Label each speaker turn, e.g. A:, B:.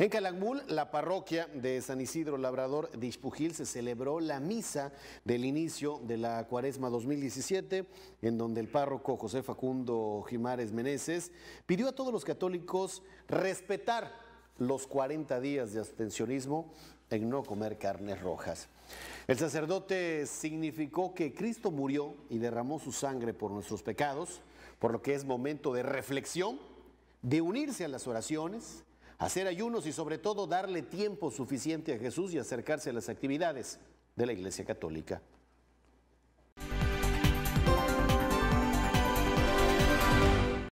A: En Calangmul, la parroquia de San Isidro Labrador de Ispujil se celebró la misa del inicio de la cuaresma 2017, en donde el párroco José Facundo Jimárez Meneses pidió a todos los católicos respetar los 40 días de abstencionismo en no comer carnes rojas. El sacerdote significó que Cristo murió y derramó su sangre por nuestros pecados, por lo que es momento de reflexión, de unirse a las oraciones, hacer ayunos y sobre todo darle tiempo suficiente a Jesús y acercarse a las actividades de la Iglesia Católica.